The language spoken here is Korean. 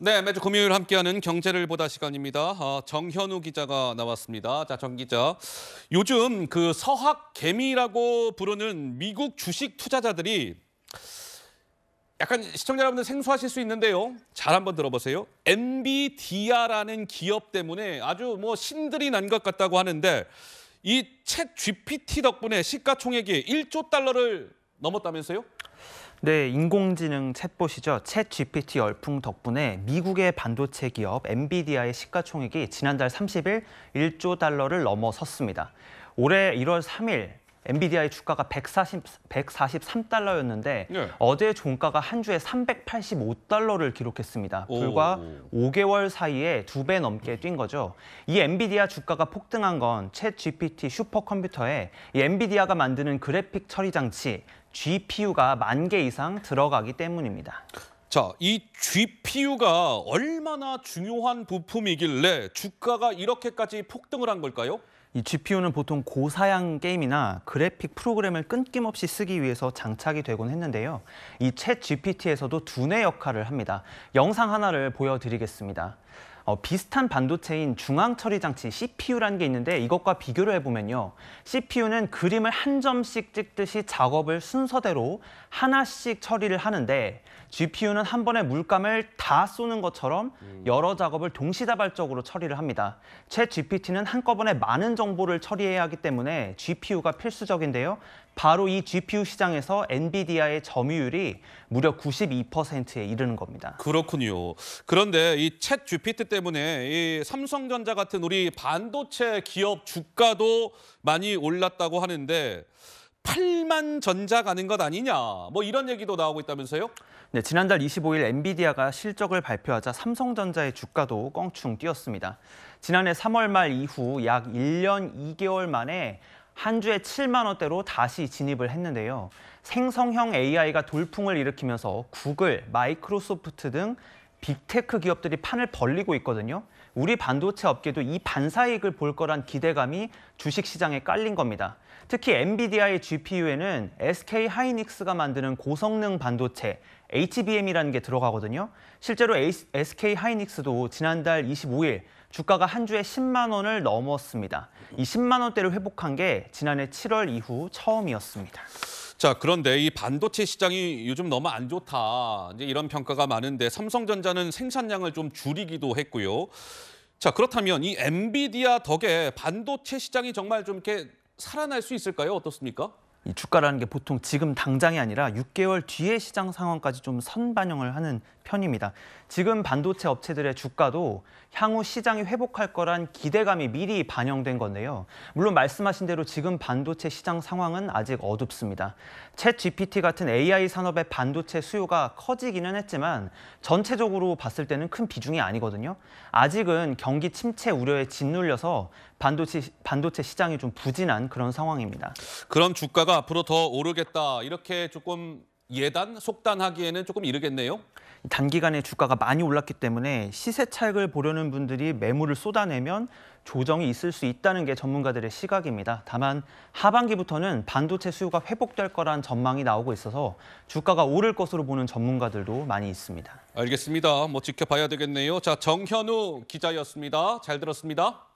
네, 매주 금요일 함께하는 경제를 보다 시간입니다. 아, 정현우 기자가 나왔습니다. 자, 정 기자. 요즘 그 서학 개미라고 부르는 미국 주식 투자자들이 약간 시청자 여러분들 생소하실 수 있는데요. 잘 한번 들어보세요. 엔비디아라는 기업 때문에 아주 뭐 신들이 난 것 같다고 하는데 이 챗 GPT 덕분에 시가총액이 1조 달러를 넘었다면서요? 네, 인공지능 챗봇이죠. 챗 GPT 열풍 덕분에 미국의 반도체 기업 엔비디아의 시가총액이 지난달 30일 1조 달러를 넘어섰습니다. 올해 1월 3일 엔비디아의 주가가 140, 143달러였는데 네. 어제 종가가 한 주에 385달러를 기록했습니다. 불과 5개월 사이에 두 배 넘게 뛴 거죠. 이 엔비디아 주가가 폭등한 건챗 GPT 슈퍼컴퓨터에 이 엔비디아가 만드는 그래픽 처리 장치 GPU가 만 개 이상 들어가기 때문입니다. 자, 이 GPU가 얼마나 중요한 부품이길래 주가가 이렇게까지 폭등을 한 걸까요? 이 GPU는 보통 고사양 게임이나 그래픽 프로그램을 끊김없이 쓰기 위해서 장착이 되곤 했는데요. 이 챗 GPT에서도 두뇌 역할을 합니다. 영상 하나를 보여드리겠습니다. 어, 비슷한 반도체인 중앙 처리 장치 CPU라는 게 있는데 이것과 비교를 해보면요. CPU는 그림을 한 점씩 찍듯이 작업을 순서대로 하나씩 처리를 하는데 GPU는 한 번에 물감을 다 쏘는 것처럼 음. 여러 작업을 동시다발적으로 처리를 합니다. 챗 GPT는 한꺼번에 많은 정보를 처리해야 하기 때문에 GPU가 필수적인데요. 바로 이 GPU 시장에서 엔비디아의 점유율이 무려 92%에 이르는 겁니다. 그렇군요. 그런데 이챗 GPT 때문에 이 삼성전자 같은 우리 반도체 기업 주가도 많이 올랐다고 하는데 8만 전자 가는 것 아니냐 뭐 이런 얘기도 나오고 있다면서요? 네, 지난달 25일 엔비디아가 실적을 발표하자 삼성전자의 주가도 껑충 뛰었습니다. 지난해 3월 말 이후 약 1년 2개월 만에 한 주에 7만 원대로 다시 진입을 했는데요. 생성형 AI가 돌풍을 일으키면서 구글, 마이크로소프트 등 빅테크 기업들이 판을 벌리고 있거든요. 우리 반도체 업계도 이반사익을볼 거란 기대감이 주식시장에 깔린 겁니다. 특히 엔비디아의 GPU에는 SK 하이닉스가 만드는 고성능 반도체 HBM이라는 게 들어가거든요. 실제로 SK 하이닉스도 지난달 25일 주가가 한 주에 10만 원을 넘었습니다. 이 10만 원대를 회복한 게 지난해 7월 이후 처음이었습니다. 자, 그런데 이 반도체 시장이 요즘 너무 안 좋다. 이제 이런 평가가 많은데 삼성전자는 생산량을 좀 줄이기도 했고요. 자, 그렇다면 이 엔비디아 덕에 반도체 시장이 정말 좀 이렇게 살아날 수 있을까요? 어떻습니까? 이 주가라는 게 보통 지금 당장이 아니라 6개월 뒤에 시장 상황까지 좀 선반영을 하는 편입니다. 지금 반도체 업체들의 주가도 향후 시장이 회복할 거란 기대감이 미리 반영된 건데요. 물론 말씀하신 대로 지금 반도체 시장 상황은 아직 어둡습니다. 챗 GPT 같은 AI 산업의 반도체 수요가 커지기는 했지만 전체적으로 봤을 때는 큰 비중이 아니거든요. 아직은 경기 침체 우려에 짓눌려서 반도체, 반도체 시장이 좀 부진한 그런 상황입니다. 그럼 주가 가 물가가 앞으로 더 오르겠다 이렇게 조금 예단, 속단하기에는 조금 이르겠네요. 단기간에 주가가 많이 올랐기 때문에 시세 차익을 보려는 분들이 매물을 쏟아내면 조정이 있을 수 있다는 게 전문가들의 시각입니다. 다만 하반기부터는 반도체 수요가 회복될 거란 전망이 나오고 있어서 주가가 오를 것으로 보는 전문가들도 많이 있습니다. 알겠습니다. 뭐 지켜봐야 되겠네요. 자, 정현우 기자였습니다. 잘 들었습니다.